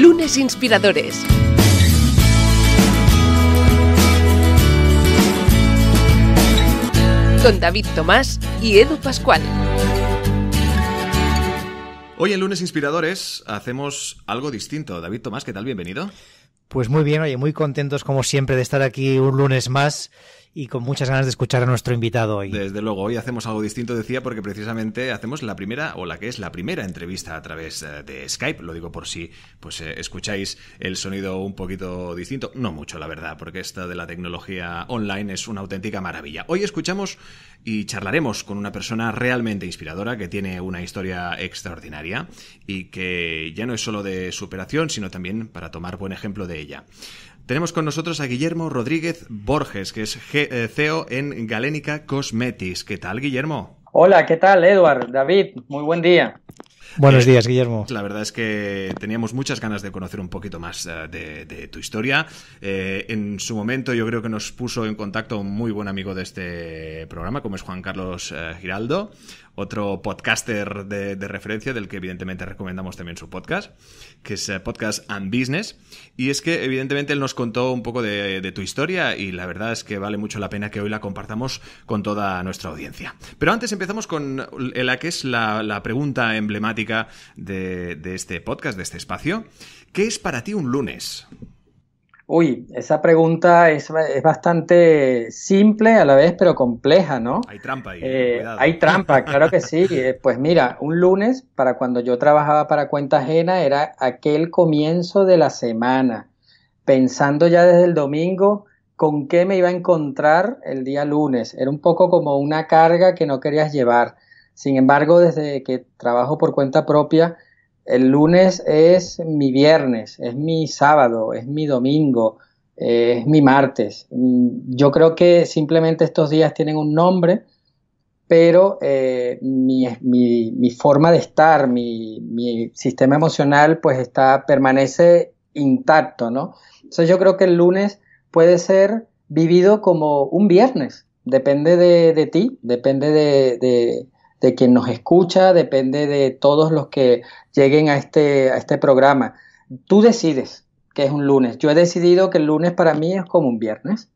Lunes Inspiradores. Con David Tomás y Edu Pascual. Hoy en Lunes Inspiradores hacemos algo distinto. David Tomás, ¿qué tal? Bienvenido. Pues muy bien, oye, muy contentos como siempre de estar aquí un lunes más y con muchas ganas de escuchar a nuestro invitado hoy. Desde luego, hoy hacemos algo distinto, decía, porque precisamente hacemos la primera o la que es la primera entrevista a través eh, de Skype. Lo digo por si pues eh, escucháis el sonido un poquito distinto, no mucho la verdad, porque esta de la tecnología online es una auténtica maravilla. Hoy escuchamos y charlaremos con una persona realmente inspiradora que tiene una historia extraordinaria y que ya no es solo de superación, sino también para tomar buen ejemplo de ella. Tenemos con nosotros a Guillermo Rodríguez Borges, que es eh, CEO en Galénica Cosmetics. ¿Qué tal, Guillermo? Hola, ¿qué tal, Edward? David, muy buen día. Buenos eh, días, Guillermo. La verdad es que teníamos muchas ganas de conocer un poquito más eh, de, tu historia. Eh, en su momento yo creo que nos puso en contacto un muy buen amigo de este programa, como es Juan Carlos Giraldo, otro podcaster de, referencia del que evidentemente recomendamos también su podcast, que es Podcast and Business. Y es que evidentemente él nos contó un poco de, tu historia y la verdad es que vale mucho la pena que hoy la compartamos con toda nuestra audiencia. Pero antes empezamos con la que es la pregunta emblemática de, este podcast, de este espacio. ¿Qué es para ti un lunes? Uy, esa pregunta es, bastante simple a la vez, pero compleja, ¿no? Hay trampa ahí. Eh, eh, hay trampa, claro que sí. Eh, pues mira, un lunes, para cuando yo trabajaba para cuenta ajena, era aquel comienzo de la semana, pensando ya desde el domingo con qué me iba a encontrar el día lunes. Era un poco como una carga que no querías llevar. Sin embargo, desde que trabajo por cuenta propia, el lunes es mi viernes, es mi sábado, es mi domingo, eh, es mi martes. Mm, yo creo que simplemente estos días tienen un nombre, pero eh, mi, forma de estar, mi, sistema emocional, pues está, permanece intacto, ¿no? Entonces yo creo que el lunes puede ser vivido como un viernes, depende de, ti, depende de, de quien nos escucha, depende de todos los que lleguen a este, este programa. Tú decides que es un lunes. Yo he decidido que el lunes para mí es como un viernes.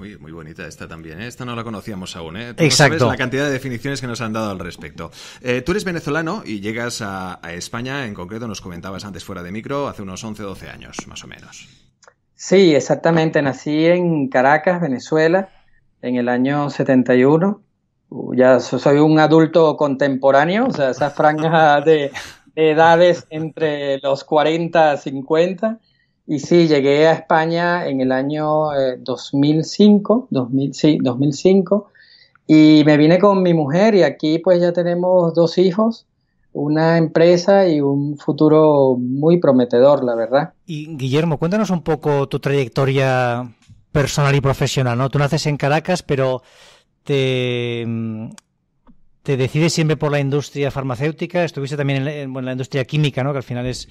Uy, muy bonita esta también, ¿eh? Esta no la conocíamos aún, ¿eh? Exacto. la cantidad de definiciones que nos han dado al respecto. Eh, tú eres venezolano y llegas a, España, en concreto nos comentabas antes fuera de micro, hace unos 11, 12 años, más o menos. Sí, exactamente. Nací en Caracas, Venezuela, en el año 71 ya soy un adulto contemporáneo, o sea, esa franja de edades entre los 40 y 50. Y sí, llegué a España en el año 2005, eh, 2005, y me vine con mi mujer y aquí pues ya tenemos dos hijos, una empresa y un futuro muy prometedor, la verdad. Y Guillermo, cuéntanos un poco tu trayectoria personal y profesional, ¿no? Tú naces en Caracas, pero te, decides siempre por la industria farmacéutica, estuviste también en la, industria química, ¿no? que al final es,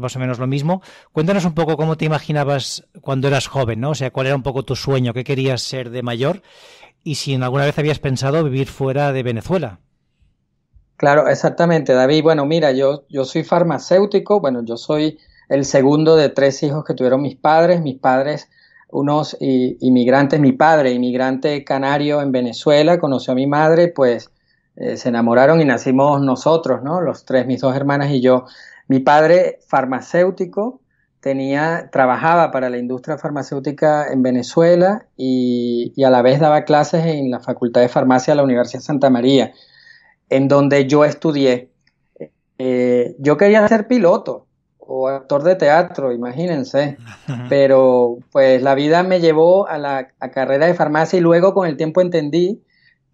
más o menos lo mismo. Cuéntanos un poco cómo te imaginabas cuando eras joven, ¿no? o sea, cuál era un poco tu sueño, qué querías ser de mayor y si en alguna vez habías pensado vivir fuera de Venezuela. Claro, exactamente, David. Bueno, mira, yo, yo soy farmacéutico, bueno, yo soy el segundo de tres hijos que tuvieron mis padres. Mis padres unos eh, inmigrantes, mi padre, inmigrante canario en Venezuela, conoció a mi madre, pues eh, se enamoraron y nacimos nosotros, ¿no? Los tres, mis dos hermanas y yo. Mi padre, farmacéutico, tenía, trabajaba para la industria farmacéutica en Venezuela y, a la vez daba clases en la Facultad de Farmacia de la Universidad de Santa María, en donde yo estudié. Eh, yo quería ser piloto, o actor de teatro, imagínense. Pero pues la vida me llevó a la carrera de farmacia y luego con el tiempo entendí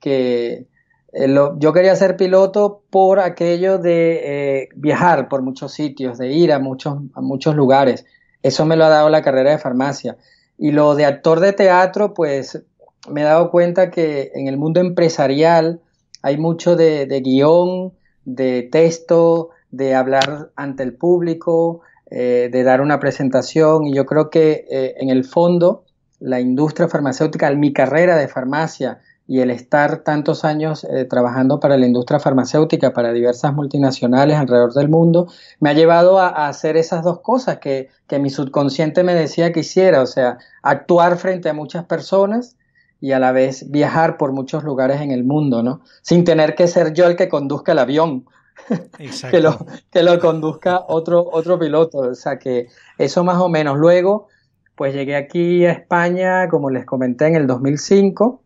que eh, yo quería ser piloto por aquello de eh, viajar por muchos sitios, de ir a muchos, muchos lugares. Eso me lo ha dado la carrera de farmacia. Y lo de actor de teatro, pues me he dado cuenta que en el mundo empresarial hay mucho de guión, de texto, de hablar ante el público, eh, de dar una presentación y yo creo que eh, en el fondo la industria farmacéutica, mi carrera de farmacia y el estar tantos años eh, trabajando para la industria farmacéutica, para diversas multinacionales alrededor del mundo, me ha llevado a, hacer esas dos cosas que, que, mi subconsciente me decía que hiciera, o sea, actuar frente a muchas personas y a la vez viajar por muchos lugares en el mundo, ¿no? Sin tener que ser yo el que conduzca el avión, que, lo, que lo conduzca otro, otro piloto. O sea que eso más o menos. Luego, pues llegué aquí a España, como les comenté, en el 2005.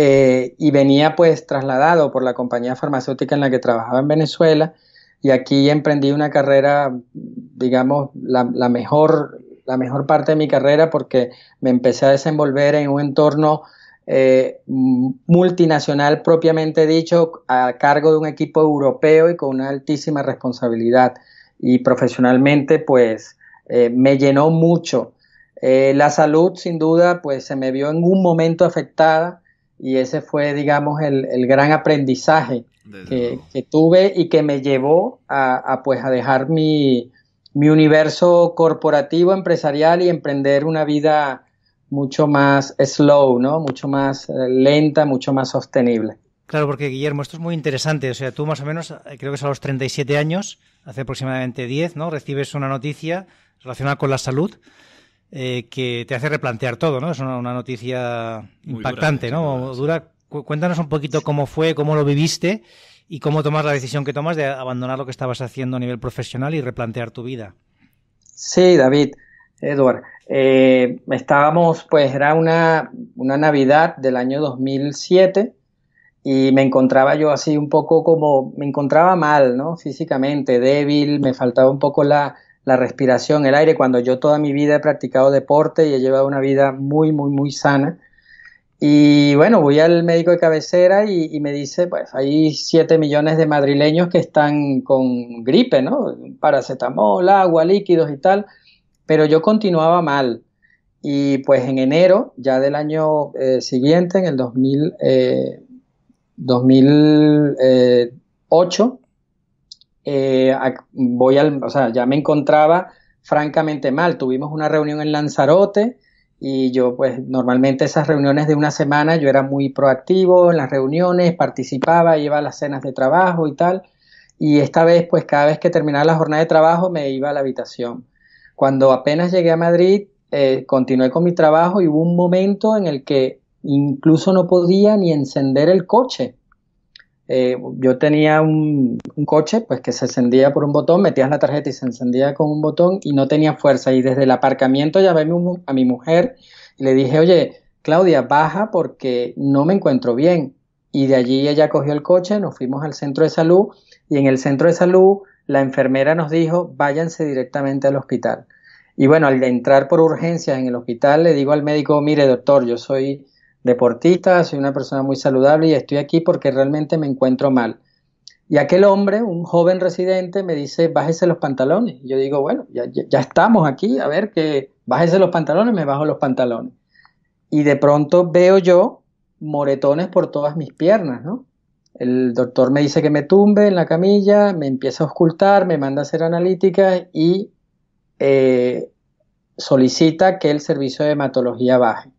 Eh, y venía pues trasladado por la compañía farmacéutica en la que trabajaba en Venezuela y aquí emprendí una carrera, digamos, la, mejor, la mejor parte de mi carrera porque me empecé a desenvolver en un entorno eh, multinacional propiamente dicho, a cargo de un equipo europeo y con una altísima responsabilidad. Y profesionalmente, pues, eh, me llenó mucho. Eh, la salud, sin duda, pues se me vio en un momento afectada y ese fue, digamos, el, gran aprendizaje que, tuve y que me llevó a, a pues, a dejar mi, mi universo corporativo, empresarial y emprender una vida mucho más slow, ¿no? Mucho más eh, lenta, mucho más sostenible. Claro, porque Guillermo, esto es muy interesante. O sea, tú más o menos, eh, creo que es a los 37 años, hace aproximadamente 10, ¿no? Recibes una noticia relacionada con la salud eh, que te hace replantear todo, ¿no? Es una, noticia impactante, ¿no? Dura. Cuéntanos un poquito cómo fue, cómo lo viviste y cómo tomas la decisión que tomas de abandonar lo que estabas haciendo a nivel profesional y replantear tu vida. Sí, David. Edward. Eh, estábamos, pues era una, una, Navidad del año 2007 y me encontraba yo así un poco como, me encontraba mal, ¿no? Físicamente, débil, me faltaba un poco la, la respiración, el aire, cuando yo toda mi vida he practicado deporte y he llevado una vida muy, muy, muy sana. Y bueno, voy al médico de cabecera y, me dice, pues hay 7 millones de madrileños que están con gripe, ¿no? Paracetamol, agua, líquidos y tal pero yo continuaba mal. Y pues en enero ya del año eh, siguiente, en el 2008, eh, eh, voy al, o ya me encontraba francamente mal. Tuvimos una reunión en Lanzarote y yo pues normalmente esas reuniones de una semana yo era muy proactivo en las reuniones, participaba, iba a las cenas de trabajo y tal. Y esta vez pues cada vez que terminaba la jornada de trabajo me iba a la habitación cuando apenas llegué a Madrid, eh, continué con mi trabajo y hubo un momento en el que incluso no podía ni encender el coche. Eh, yo tenía un, coche pues que se encendía por un botón, metías la tarjeta y se encendía con un botón y no tenía fuerza. Y desde el aparcamiento llamé a mi mujer y le dije, oye, Claudia, baja porque no me encuentro bien. Y de allí ella cogió el coche, nos fuimos al centro de salud y en el centro de salud la enfermera nos dijo, váyanse directamente al hospital. Y bueno, al entrar por urgencias en el hospital, le digo al médico, mire doctor, yo soy deportista, soy una persona muy saludable y estoy aquí porque realmente me encuentro mal. Y aquel hombre, un joven residente, me dice, bájese los pantalones. yo digo, bueno, ya, ya, estamos aquí, a ver que bájese los pantalones, me bajo los pantalones. Y de pronto veo yo moretones por todas mis piernas, ¿no? El doctor me dice que me tumbe en la camilla, me empieza a ocultar, me manda a hacer analítica y eh, solicita que el servicio de hematología baje.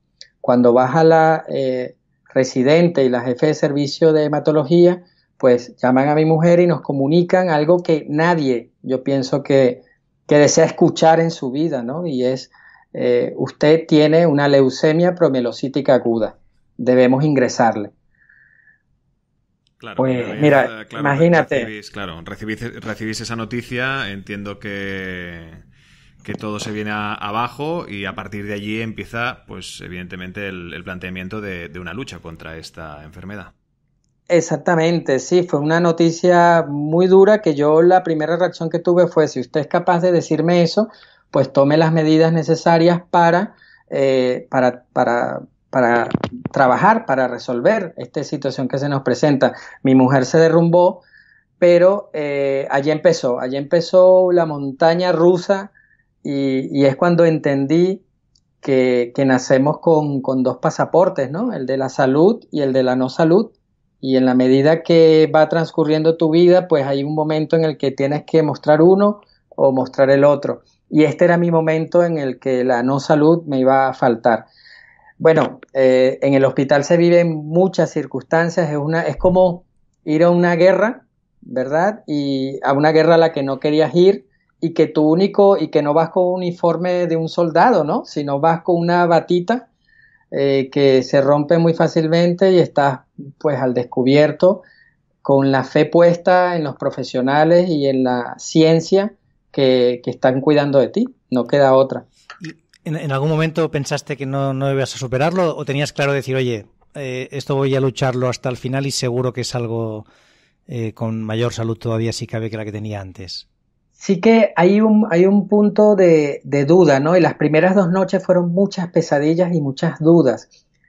Cuando baja la eh, residente y la jefe de servicio de hematología, pues llaman a mi mujer y nos comunican algo que nadie, yo pienso que, desea escuchar en su vida, ¿no? Y es, eh, usted tiene una leucemia promielocítica aguda, debemos ingresarle. Claro, pues, mira, imagínate. Recibís, claro, esa noticia, entiendo que, que todo se viene abajo y a partir de allí empieza, pues evidentemente, el, planteamiento de, una lucha contra esta enfermedad. Exactamente, sí, fue una noticia muy dura que yo la primera reacción que tuve fue, si usted es capaz de decirme eso, pues tome las medidas necesarias para, eh, para, para para trabajar, para resolver esta situación que se nos presenta. Mi mujer se derrumbó, pero eh, allí empezó, allí empezó la montaña rusa y, es cuando entendí que, nacemos con, con, dos pasaportes, ¿no? El de la salud y el de la no salud. Y en la medida que va transcurriendo tu vida, pues hay un momento en el que tienes que mostrar uno o mostrar el otro. Y este era mi momento en el que la no salud me iba a faltar. Bueno, eh, en el hospital se viven muchas circunstancias, es, una, es como ir a una guerra, ¿verdad? Y a una guerra a la que no querías ir y que tú único, y que no vas con un uniforme de un soldado, ¿no? Sino vas con una batita eh, que se rompe muy fácilmente y estás pues al descubierto con la fe puesta en los profesionales y en la ciencia que, que están cuidando de ti, no queda otra. ¿En, algún momento pensaste que no, no ibas a superarlo o tenías claro decir, oye, eh, esto voy a lucharlo hasta el final y seguro que es algo eh, con mayor salud todavía si cabe que la que tenía antes? Sí que hay un, hay un punto de, duda, ¿no? Y las primeras dos noches fueron muchas pesadillas y muchas dudas.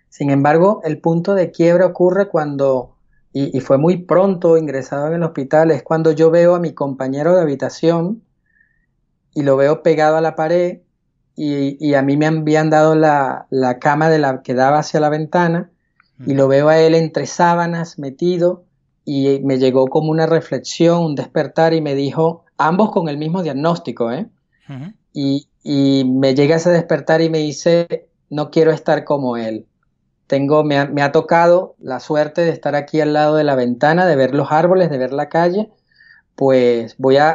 Sin embargo, el punto de quiebra ocurre cuando, y, y fue muy pronto ingresado en el hospital, es cuando yo veo a mi compañero de habitación y lo veo pegado a la pared y, a mí me habían dado la, cama de la que daba hacia la ventana y lo veo a él entre sábanas metido y me llegó como una reflexión, un despertar y me dijo, ambos con el mismo diagnóstico, ¿eh? y, me llega ese despertar y me dice, no quiero estar como él. Tengo, me ha, tocado la suerte de estar aquí al lado de la ventana, de ver los árboles, de ver la calle, pues voy a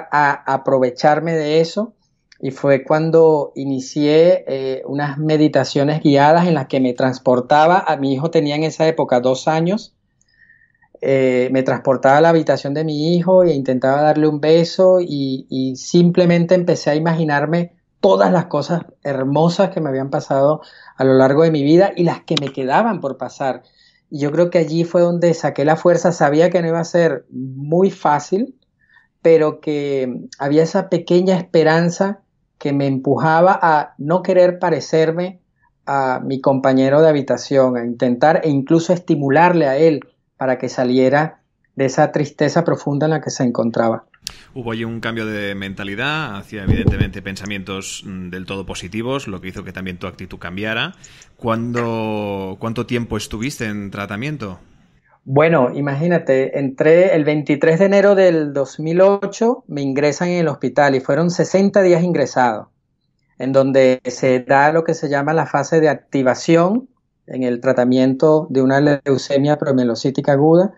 aprovecharme de eso y fue cuando inicié eh, unas meditaciones guiadas en las que me transportaba, a mi hijo tenía en esa época dos años, eh, me transportaba a la habitación de mi hijo e intentaba darle un beso y, y simplemente empecé a imaginarme todas las cosas hermosas que me habían pasado a lo largo de mi vida y las que me quedaban por pasar. Y yo creo que allí fue donde saqué la fuerza, sabía que no iba a ser muy fácil, pero que había esa pequeña esperanza que me empujaba a no querer parecerme a mi compañero de habitación, a intentar e incluso estimularle a él para que saliera de esa tristeza profunda en la que se encontraba. Hubo allí un cambio de mentalidad hacia, evidentemente, pensamientos mm, del todo positivos, lo que hizo que también tu actitud cambiara. ¿Cuánto tiempo estuviste en tratamiento? Bueno, imagínate, entré el 23 de enero del 2008, me ingresan en el hospital y fueron 60 días ingresados, en donde se da lo que se llama la fase de activación en el tratamiento de una leucemia promielocítica aguda.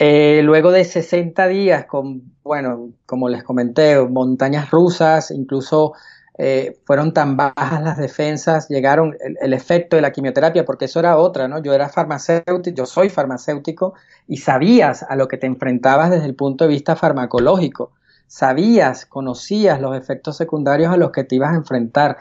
Eh, luego de 60 días con, bueno, como les comenté, montañas rusas, incluso eh, fueron tan bajas las defensas, llegaron el, efecto de la quimioterapia, porque eso era otra, ¿no? Yo era farmacéutico, yo soy farmacéutico y sabías a lo que te enfrentabas desde el punto de vista farmacológico, sabías, conocías los efectos secundarios a los que te ibas a enfrentar.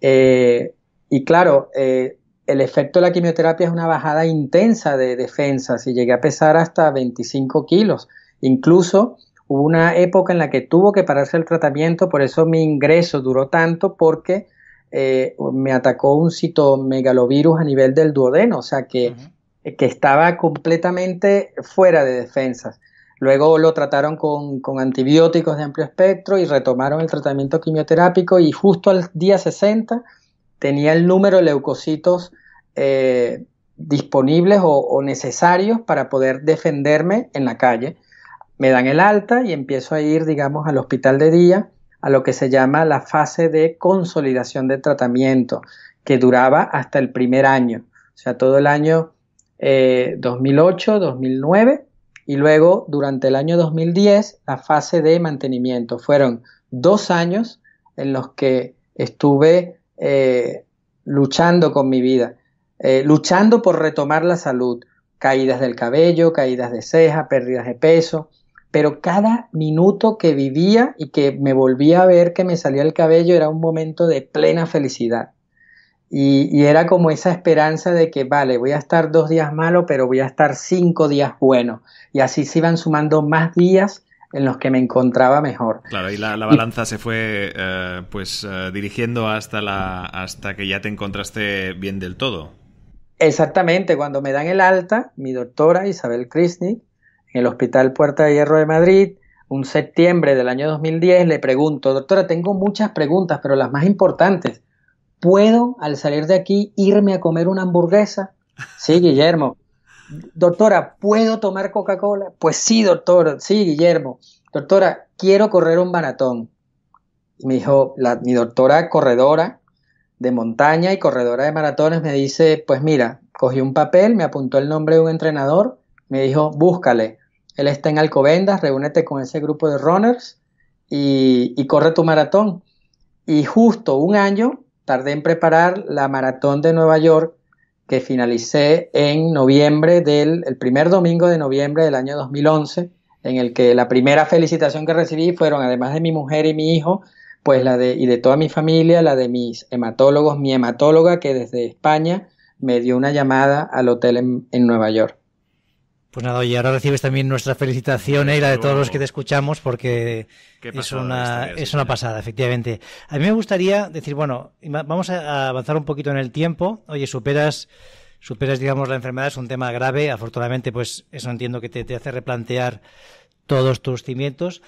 Eh, y claro, eh, el efecto de la quimioterapia es una bajada intensa de defensas y llegué a pesar hasta 25 kilos, incluso Hubo una época en la que tuvo que pararse el tratamiento, por eso mi ingreso duró tanto, porque eh, me atacó un citomegalovirus a nivel del duodeno, o sea que, estaba completamente fuera de defensas. Luego lo trataron con, antibióticos de amplio espectro y retomaron el tratamiento quimioterápico y justo al día 60 tenía el número de leucocitos eh, disponibles o, necesarios para poder defenderme en la calle me dan el alta y empiezo a ir, digamos, al hospital de día, a lo que se llama la fase de consolidación de tratamiento, que duraba hasta el primer año, o sea, todo el año 2008, eh, 2009, y luego durante el año 2010 la fase de mantenimiento. Fueron dos años en los que estuve eh, luchando con mi vida, eh, luchando por retomar la salud, caídas del cabello, caídas de ceja, pérdidas de peso, pero cada minuto que vivía y que me volvía a ver que me salía el cabello era un momento de plena felicidad. Y, era como esa esperanza de que, vale, voy a estar dos días malo, pero voy a estar cinco días bueno. Y así se iban sumando más días en los que me encontraba mejor. Claro, y la, balanza se fue eh, pues eh, dirigiendo hasta, la, hasta que ya te encontraste bien del todo. Exactamente, cuando me dan el alta, mi doctora Isabel Krisnik, en el Hospital Puerta de Hierro de Madrid, un septiembre del año 2010, le pregunto, doctora, tengo muchas preguntas, pero las más importantes, ¿puedo al salir de aquí irme a comer una hamburguesa? Sí, Guillermo. Doctora, ¿puedo tomar Coca-Cola? Pues sí, doctor, sí, Guillermo. Doctora, quiero correr un maratón. me dijo, mi doctora corredora de montaña y corredora de maratones me dice, pues mira, cogí un papel, me apuntó el nombre de un entrenador, me dijo, búscale él está en Alcobendas, reúnete con ese grupo de runners y, corre tu maratón. Y justo un año tardé en preparar la maratón de Nueva York que finalicé en noviembre del, el primer domingo de noviembre del año 2011, en el que la primera felicitación que recibí fueron, además de mi mujer y mi hijo, pues la de, y de toda mi familia, la de mis hematólogos, mi hematóloga que desde España me dio una llamada al hotel en Nueva York. Pues nada, oye, ahora recibes también nuestra felicitación y la de todos los que te escuchamos porque es una, es una pasada, efectivamente. A mí me gustaría decir, bueno, vamos a avanzar un poquito en el tiempo. Oye, superas, superas, digamos, la enfermedad, es un tema grave. Afortunadamente, pues eso entiendo que te hace replantear todos tus cimientos.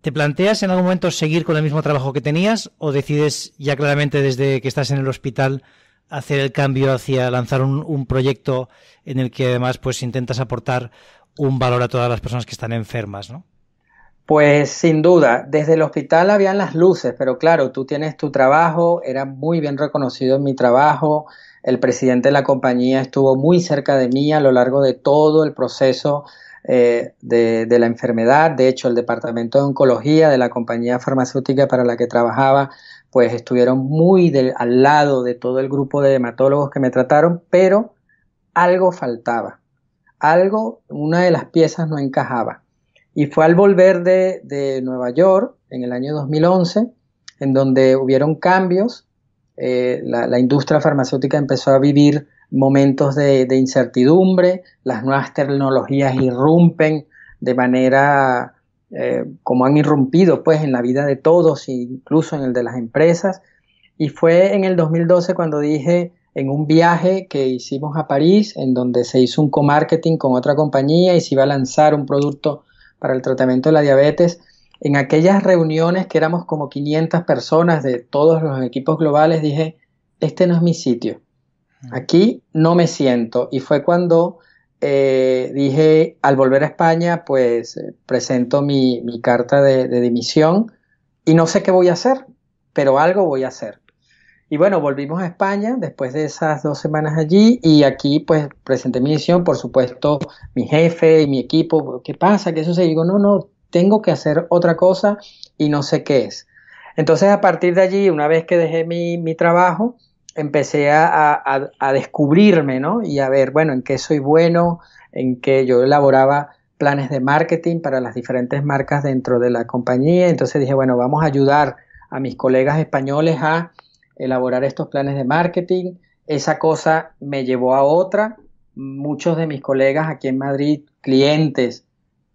¿Te planteas en algún momento seguir con el mismo trabajo que tenías o decides ya claramente desde que estás en el hospital hacer el cambio hacia lanzar un, proyecto en el que además pues intentas aportar un valor a todas las personas que están enfermas, ¿no? Pues sin duda, desde el hospital habían las luces, pero claro, tú tienes tu trabajo, era muy bien reconocido en mi trabajo, el presidente de la compañía estuvo muy cerca de mí a lo largo de todo el proceso eh, de, de la enfermedad, de hecho el departamento de oncología de la compañía farmacéutica para la que trabajaba pues estuvieron muy al lado de todo el grupo de hematólogos que me trataron, pero algo faltaba, algo, una de las piezas no encajaba. Y fue al volver de, Nueva York en el año 2011, en donde hubieron cambios, eh, la, industria farmacéutica empezó a vivir momentos de incertidumbre, las nuevas tecnologías irrumpen de manera eh, como han irrumpido pues en la vida de todos, incluso en el de las empresas. Y fue en el 2012 cuando dije en un viaje que hicimos a París, en donde se hizo un co-marketing con otra compañía y se iba a lanzar un producto para el tratamiento de la diabetes. En aquellas reuniones que éramos como 500 personas de todos los equipos globales, dije, este no es mi sitio, mm. aquí no me siento. Y fue cuando eh, dije, al volver a España, pues eh, presento mi, carta de, dimisión y no sé qué voy a hacer, pero algo voy a hacer. Y bueno, volvimos a España después de esas dos semanas allí y aquí pues presenté mi dimisión, por supuesto, mi jefe y mi equipo, ¿qué pasa? que eso se digo, no, no, tengo que hacer otra cosa y no sé qué es. Entonces, a partir de allí, una vez que dejé mi trabajo, empecé a, descubrirme, ¿no? Y a ver, bueno, en qué soy bueno, en qué yo elaboraba planes de marketing para las diferentes marcas dentro de la compañía. Entonces dije, bueno, vamos a ayudar a mis colegas españoles a elaborar estos planes de marketing. Esa cosa me llevó a otra. Muchos de mis colegas aquí en Madrid, clientes,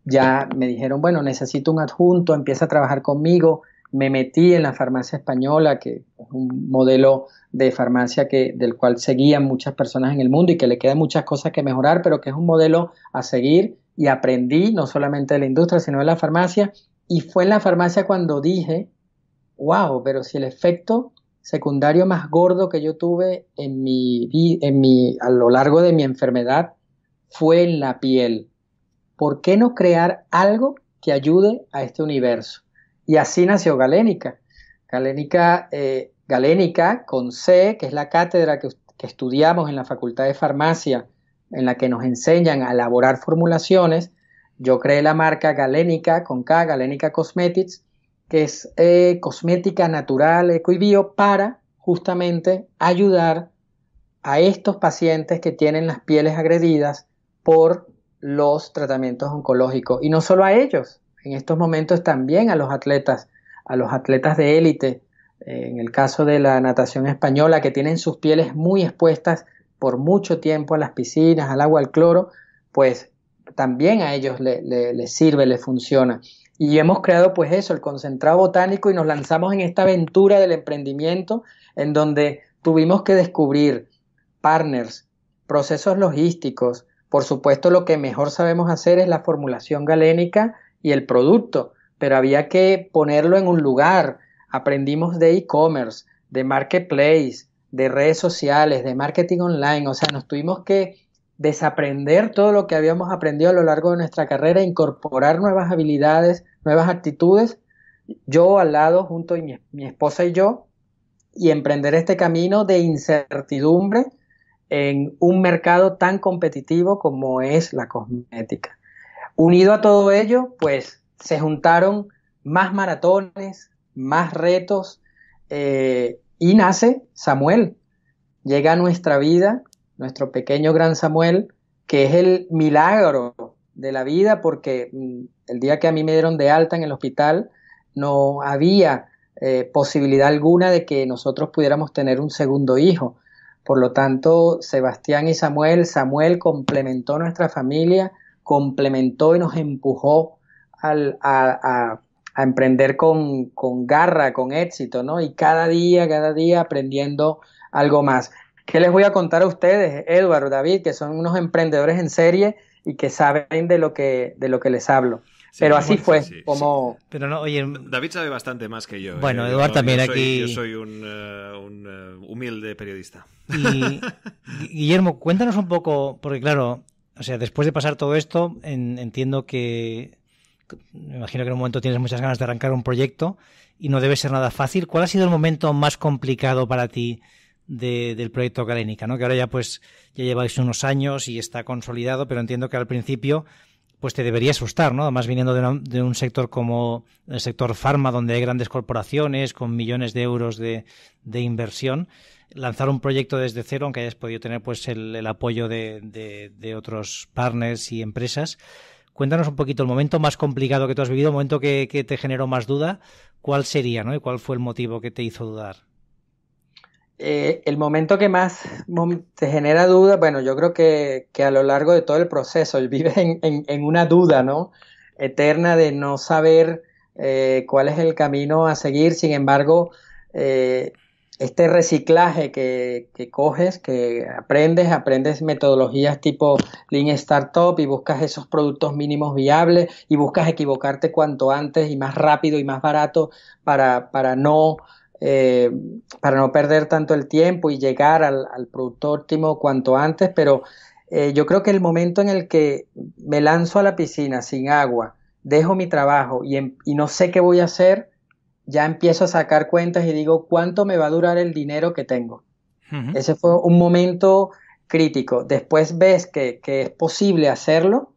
ya me dijeron, bueno, necesito un adjunto, empieza a trabajar conmigo me metí en la farmacia española, que es un modelo de farmacia que, del cual seguían muchas personas en el mundo y que le quedan muchas cosas que mejorar, pero que es un modelo a seguir y aprendí no solamente de la industria, sino de la farmacia. Y fue en la farmacia cuando dije, wow, pero si el efecto secundario más gordo que yo tuve en mi, en mi, a lo largo de mi enfermedad fue en la piel. ¿Por qué no crear algo que ayude a este universo? Y así nació Galénica. Galénica, eh, Galénica con C, que es la cátedra que, estudiamos en la Facultad de Farmacia, en la que nos enseñan a elaborar formulaciones, yo creé la marca Galénica con K, Galénica Cosmetics, que es eh, cosmética natural, eco y bio, para justamente ayudar a estos pacientes que tienen las pieles agredidas por los tratamientos oncológicos. Y no solo a ellos, en estos momentos también a los atletas, a los atletas de élite, en el caso de la natación española, que tienen sus pieles muy expuestas por mucho tiempo a las piscinas, al agua, al cloro, pues también a ellos les le, le sirve, les funciona. Y hemos creado pues eso, el concentrado botánico, y nos lanzamos en esta aventura del emprendimiento en donde tuvimos que descubrir partners, procesos logísticos, por supuesto lo que mejor sabemos hacer es la formulación galénica y el producto, pero había que ponerlo en un lugar. Aprendimos de e-commerce, de marketplace, de redes sociales, de marketing online, o sea, nos tuvimos que desaprender todo lo que habíamos aprendido a lo largo de nuestra carrera, incorporar nuevas habilidades, nuevas actitudes, yo al lado, junto a mi, mi esposa y yo, y emprender este camino de incertidumbre en un mercado tan competitivo como es la cosmética. Unido a todo ello, pues se juntaron más maratones, más retos, eh, y nace Samuel. Llega a nuestra vida, nuestro pequeño gran Samuel, que es el milagro de la vida, porque mm, el día que a mí me dieron de alta en el hospital, no había eh, posibilidad alguna de que nosotros pudiéramos tener un segundo hijo. Por lo tanto, Sebastián y Samuel, Samuel complementó nuestra familia complementó y nos empujó al, a, a, emprender con, garra, con éxito, ¿no? Y cada día, cada día aprendiendo algo más. ¿Qué les voy a contar a ustedes, Eduardo, David, que son unos emprendedores en serie y que saben de lo que, de lo que les hablo? pero así fue, como... Pero no, oye... David sabe bastante más que yo. ¿eh? Bueno, Eduardo también aquí... Yo soy un, eh, eh, humilde periodista. Guillermo, cuéntanos un poco, porque claro, o sea, después de pasar todo esto, entiendo que, me imagino que en un momento tienes muchas ganas de arrancar un proyecto y no debe ser nada fácil. ¿Cuál ha sido el momento más complicado para ti del proyecto Galénica? ¿no? Que ahora ya pues ya lleváis unos años y está consolidado, pero entiendo que al principio pues te debería asustar, ¿no? Además viniendo de, un sector como el sector farma, donde hay grandes corporaciones con millones de euros de inversión lanzar un proyecto desde cero, aunque hayas podido tener pues el, apoyo de, otros partners y empresas. Cuéntanos un poquito el momento más complicado que tú has vivido, el momento que, te generó más duda, ¿cuál sería, no? ¿Y cuál fue el motivo que te hizo dudar? Eh, el momento que más te genera duda, bueno, yo creo que, a lo largo de todo el proceso vives en, en, una duda, ¿no? Eterna de no saber eh, cuál es el camino a seguir. Sin embargo, eh, este reciclaje que, coges, que aprendes, aprendes metodologías tipo Lean Startup y buscas esos productos mínimos viables y buscas equivocarte cuanto antes y más rápido y más barato para, no... Eh, para no perder tanto el tiempo y llegar al, producto óptimo cuanto antes, pero eh, yo creo que el momento en el que me lanzo a la piscina sin agua, dejo mi trabajo y, em, y no sé qué voy a hacer, ya empiezo a sacar cuentas y digo, ¿cuánto me va a durar el dinero que tengo? Ese fue un momento crítico. Después ves que, es posible hacerlo,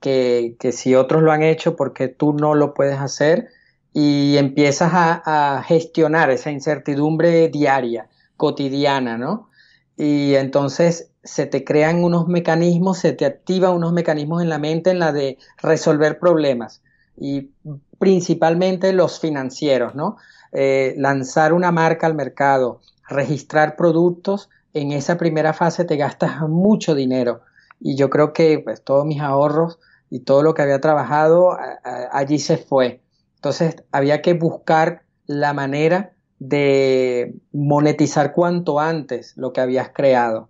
que, si otros lo han hecho, porque tú no lo puedes hacer, y empiezas a, gestionar esa incertidumbre diaria, cotidiana, ¿no? Y entonces se te crean unos mecanismos, se te activan unos mecanismos en la mente en la de resolver problemas. Y principalmente los financieros, ¿no? Eh, lanzar una marca al mercado, registrar productos, en esa primera fase te gastas mucho dinero y yo creo que pues, todos mis ahorros y todo lo que había trabajado allí se fue. Entonces había que buscar la manera de monetizar cuanto antes lo que habías creado.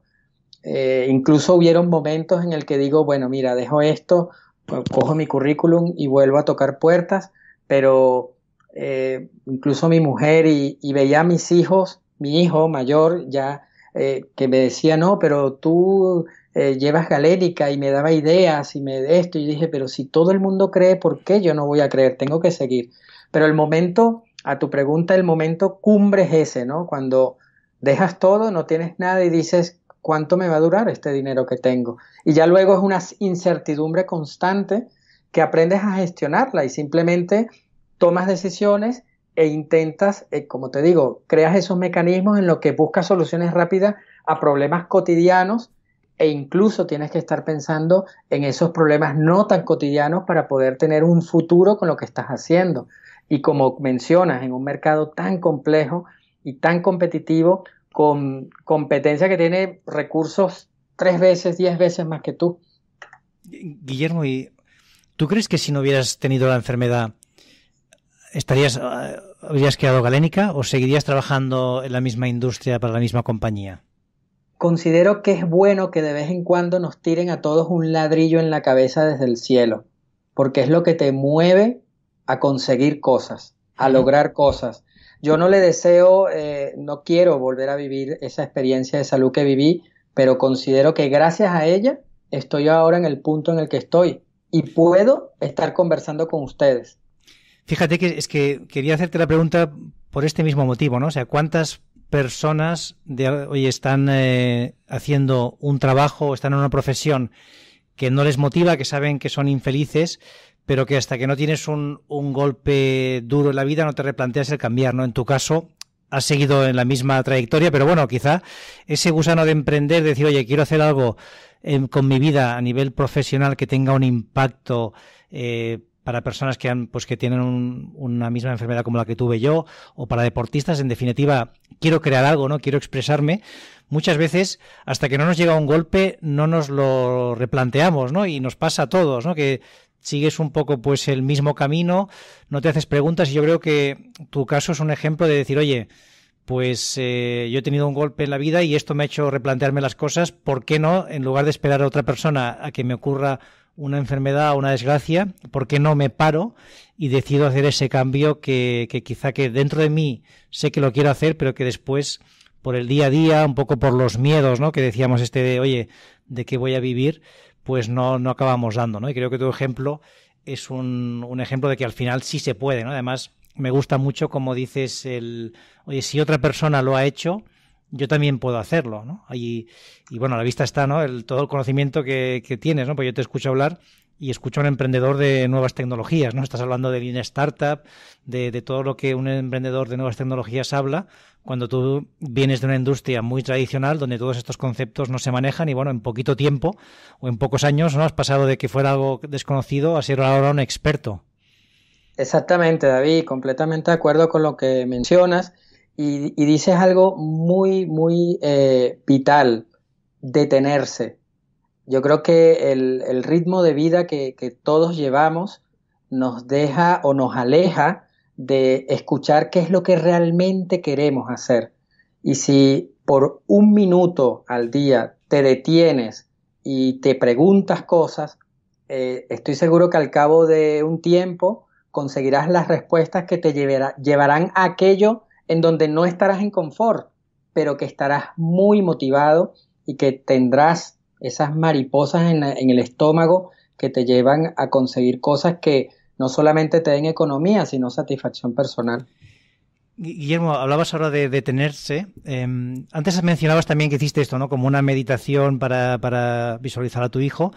Eh, incluso hubieron momentos en el que digo, bueno, mira, dejo esto pues, cojo mi currículum y vuelvo a tocar puertas, pero eh, incluso mi mujer y, veía a mis hijos, mi hijo mayor ya, eh, que me decía, no, pero tú eh, llevas galérica y me daba ideas y me de esto, y dije, pero si todo el mundo cree, ¿por qué yo no voy a creer? Tengo que seguir. Pero el momento, a tu pregunta, el momento cumbre es ese, ¿no? Cuando dejas todo, no tienes nada y dices, ¿Cuánto me va a durar este dinero que tengo? Y ya luego es una incertidumbre constante que aprendes a gestionarla y simplemente tomas decisiones e intentas, eh, como te digo, creas esos mecanismos en los que buscas soluciones rápidas a problemas cotidianos e incluso tienes que estar pensando en esos problemas no tan cotidianos para poder tener un futuro con lo que estás haciendo. Y como mencionas, en un mercado tan complejo y tan competitivo, con competencia que tiene recursos tres veces, diez veces más que tú. Guillermo, ¿y ¿tú crees que si no hubieras tenido la enfermedad estarías habrías quedado galénica o seguirías trabajando en la misma industria para la misma compañía? Considero que es bueno que de vez en cuando nos tiren a todos un ladrillo en la cabeza desde el cielo, porque es lo que te mueve a conseguir cosas, a lograr cosas, yo no le deseo, eh, no quiero volver a vivir esa experiencia de salud que viví, pero considero que gracias a ella estoy ahora en el punto en el que estoy y puedo estar conversando con ustedes. Fíjate que es que quería hacerte la pregunta por este mismo motivo, ¿no? O sea, ¿cuántas personas de hoy están eh, haciendo un trabajo, o están en una profesión que no les motiva, que saben que son infelices, pero que hasta que no tienes un, golpe duro en la vida no te replanteas el cambiar, ¿no? En tu caso, has seguido en la misma trayectoria, pero bueno, quizá ese gusano de emprender, decir, oye, quiero hacer algo em, con mi vida a nivel profesional que tenga un impacto eh, para personas que han, pues que tienen una misma enfermedad como la que tuve yo, o para deportistas, en definitiva, quiero crear algo, ¿no? Quiero expresarme. Muchas veces, hasta que no nos llega un golpe, no nos lo replanteamos, ¿no? Y nos pasa a todos, ¿no? Que sigues un poco pues el mismo camino, no te haces preguntas y yo creo que tu caso es un ejemplo de decir, oye, pues eh, yo he tenido un golpe en la vida y esto me ha hecho replantearme las cosas, ¿por qué no, en lugar de esperar a otra persona a que me ocurra una enfermedad o una desgracia, ¿por qué no me paro y decido hacer ese cambio que, que quizá que dentro de mí sé que lo quiero hacer, pero que después por el día a día, un poco por los miedos, ¿no? Que decíamos este de, oye, ¿de qué voy a vivir? pues no, acabamos dando, ¿no? Y creo que tu ejemplo es un, un ejemplo de que al final sí se puede, ¿no? Además, me gusta mucho como dices el, oye, si otra persona lo ha hecho, yo también puedo hacerlo, ¿no? Y, y bueno, a la vista está, ¿no? El, todo el conocimiento que, que, tienes, ¿no? Pues yo te escucho hablar y escucha a un emprendedor de nuevas tecnologías, ¿no? Estás hablando de Lean Startup, de, todo lo que un emprendedor de nuevas tecnologías habla, cuando tú vienes de una industria muy tradicional donde todos estos conceptos no se manejan y, bueno, en poquito tiempo o en pocos años, ¿no? Has pasado de que fuera algo desconocido a ser ahora un experto. Exactamente, David, completamente de acuerdo con lo que mencionas y, dices algo muy, muy eh, vital, detenerse yo creo que el, ritmo de vida que, todos llevamos nos deja o nos aleja de escuchar qué es lo que realmente queremos hacer. Y si por un minuto al día te detienes y te preguntas cosas, eh, estoy seguro que al cabo de un tiempo conseguirás las respuestas que te llevarán a aquello en donde no estarás en confort, pero que estarás muy motivado y que tendrás esas mariposas en, en, el estómago que te llevan a conseguir cosas que no solamente te den economía, sino satisfacción personal. Guillermo, hablabas ahora de detenerse. Em, antes mencionabas también que hiciste esto, ¿no? Como una meditación para, para visualizar a tu hijo.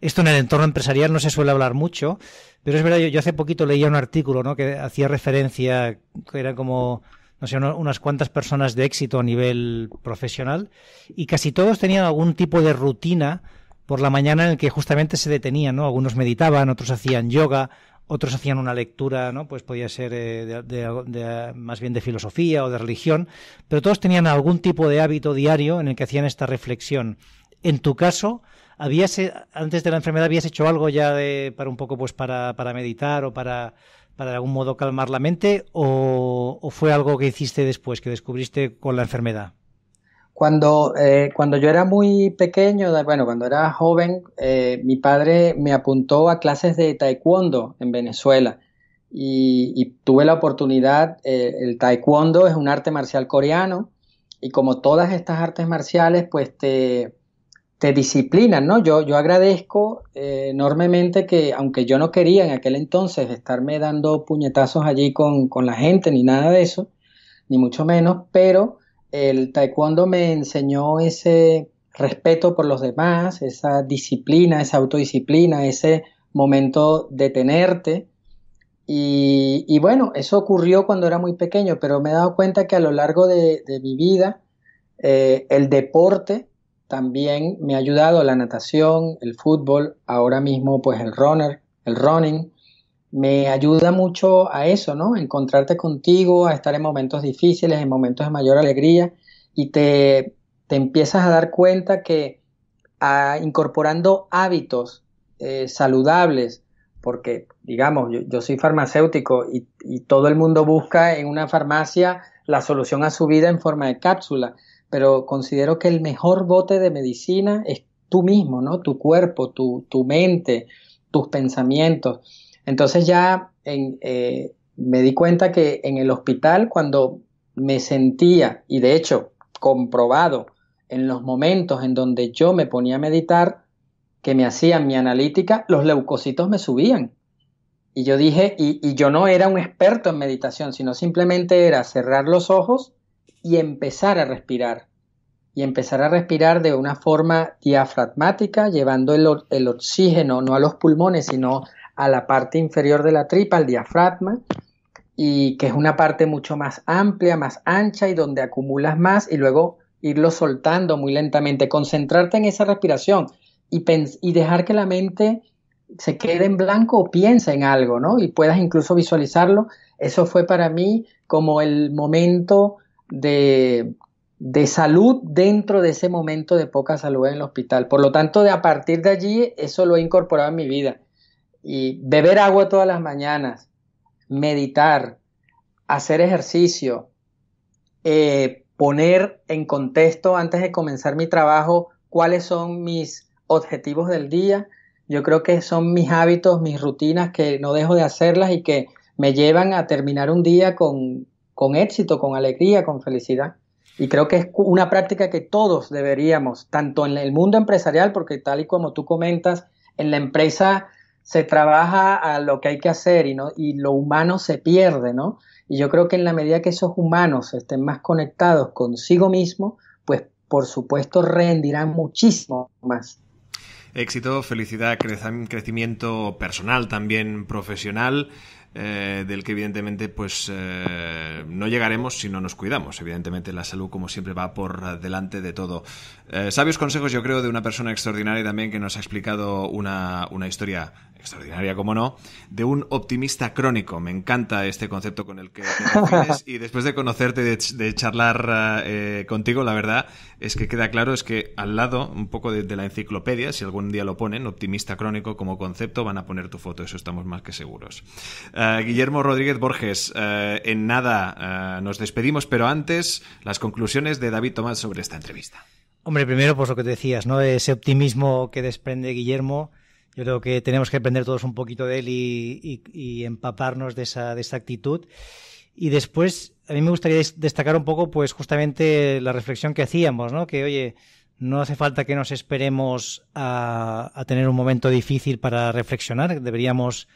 Esto en el entorno empresarial no se suele hablar mucho, pero es verdad, yo, yo hace poquito leía un artículo ¿no? que hacía referencia, que era como no sé, unas cuantas personas de éxito a nivel profesional y casi todos tenían algún tipo de rutina por la mañana en el que justamente se detenían, ¿no? Algunos meditaban, otros hacían yoga, otros hacían una lectura, ¿no? Pues podía ser eh, más bien de filosofía o de religión, pero todos tenían algún tipo de hábito diario en el que hacían esta reflexión. En tu caso, habías eh, antes de la enfermedad habías hecho algo ya para un poco pues para, para meditar o para para de algún modo calmar la mente o, fue algo que hiciste después, que descubriste con la enfermedad? Cuando, eh, cuando yo era muy pequeño, bueno, cuando era joven, eh, mi padre me apuntó a clases de taekwondo en Venezuela y, tuve la oportunidad, eh, el taekwondo es un arte marcial coreano y como todas estas artes marciales, pues te, te disciplina, ¿no? Yo, yo agradezco eh, enormemente que, aunque yo no quería en aquel entonces estarme dando puñetazos allí con, con la gente, ni nada de eso, ni mucho menos, pero el taekwondo me enseñó ese respeto por los demás, esa disciplina, esa autodisciplina, ese momento de tenerte. Y, y, bueno, eso ocurrió cuando era muy pequeño, pero me he dado cuenta que a lo largo de, mi vida eh, el deporte también me ha ayudado la natación, el fútbol, ahora mismo pues el runner, el running. Me ayuda mucho a eso, ¿no? Encontrarte contigo, a estar en momentos difíciles, en momentos de mayor alegría y te, te empiezas a dar cuenta que incorporando hábitos eh, saludables, porque digamos, yo, soy farmacéutico y, todo el mundo busca en una farmacia la solución a su vida en forma de cápsula pero considero que el mejor bote de medicina es tú mismo, ¿no? Tu cuerpo, tu, mente, tus pensamientos. Entonces ya eh, me di cuenta que en el hospital cuando me sentía, y de hecho comprobado, en los momentos en donde yo me ponía a meditar, que me hacían mi analítica, los leucocitos me subían. Y yo dije, y yo no era un experto en meditación, sino simplemente era cerrar los ojos y empezar a respirar. Y empezar a respirar de una forma diafragmática, llevando el, oxígeno no a los pulmones, sino a la parte inferior de la tripa, al diafragma, y que es una parte mucho más amplia, más ancha y donde acumulas más y luego irlo soltando muy lentamente, concentrarte en esa respiración y, y dejar que la mente se quede en blanco o piense en algo, ¿no? Y puedas incluso visualizarlo. Eso fue para mí como el momento de, salud dentro de ese momento de poca salud en el hospital. Por lo tanto, de, a partir de allí, eso lo he incorporado en mi vida. Y beber agua todas las mañanas, meditar, hacer ejercicio, eh, poner en contexto antes de comenzar mi trabajo cuáles son mis objetivos del día. Yo creo que son mis hábitos, mis rutinas que no dejo de hacerlas y que me llevan a terminar un día con con éxito, con alegría, con felicidad. Y creo que es una práctica que todos deberíamos, tanto en el mundo empresarial, porque tal y como tú comentas, en la empresa se trabaja a lo que hay que hacer y, no, y lo humano se pierde, ¿no? Y yo creo que en la medida que esos humanos estén más conectados consigo mismo, pues por supuesto rendirán muchísimo más. Éxito, felicidad, crecimiento personal, también profesional. Eh, del que evidentemente pues eh, no llegaremos si no nos cuidamos. Evidentemente la salud como siempre va por delante de todo. Eh, sabios consejos yo creo de una persona extraordinaria también que nos ha explicado una historia extraordinaria, como no, de un optimista crónico. Me encanta este concepto con el que te refieres y después de conocerte, de, de charlar eh, contigo, la verdad es que queda claro, es que al lado un poco de, la enciclopedia, si algún día lo ponen, optimista crónico como concepto, van a poner tu foto, eso estamos más que seguros. Eh, Guillermo Rodríguez Borges, eh, en nada nos despedimos, pero antes las conclusiones de David Tomás sobre esta entrevista. Hombre, primero, pues lo que te decías, ¿no? Ese optimismo que desprende Guillermo, yo creo que tenemos que aprender todos un poquito de él y, empaparnos de esa, de actitud. Y después, a mí me gustaría destacar un poco, pues justamente la reflexión que hacíamos, ¿no? Que, oye, no hace falta que nos esperemos a tener un momento difícil para reflexionar, deberíamos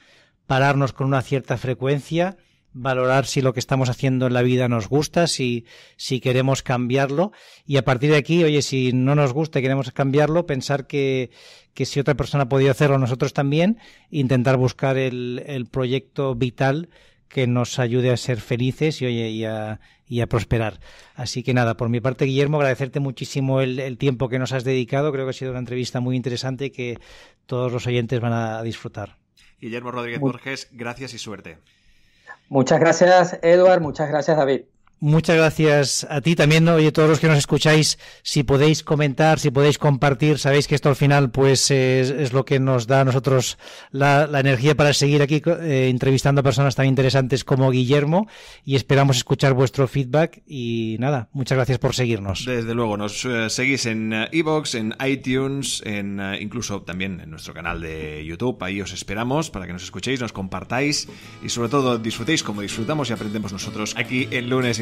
pararnos con una cierta frecuencia valorar si lo que estamos haciendo en la vida nos gusta, si, si queremos cambiarlo. Y a partir de aquí, oye, si no nos gusta y queremos cambiarlo, pensar que, que si otra persona ha podido hacerlo, nosotros también, intentar buscar el, el proyecto vital que nos ayude a ser felices y, oye, y, a, y, a, prosperar. Así que nada, por mi parte, Guillermo, agradecerte muchísimo el, tiempo que nos has dedicado. Creo que ha sido una entrevista muy interesante que todos los oyentes van a disfrutar. Guillermo Rodríguez Borges, gracias y suerte. Muchas gracias, Edward, Muchas gracias, David. Muchas gracias a ti también, ¿no? a todos los que nos escucháis, si podéis comentar, si podéis compartir, sabéis que esto al final pues es, lo que nos da a nosotros la, energía para seguir aquí eh, entrevistando a personas tan interesantes como Guillermo y esperamos escuchar vuestro feedback y nada, muchas gracias por seguirnos. Desde luego, nos eh, seguís en Evox, eh, en iTunes, en incluso también en nuestro canal de YouTube, ahí os esperamos para que nos escuchéis, nos compartáis y sobre todo disfrutéis como disfrutamos y aprendemos nosotros aquí el lunes.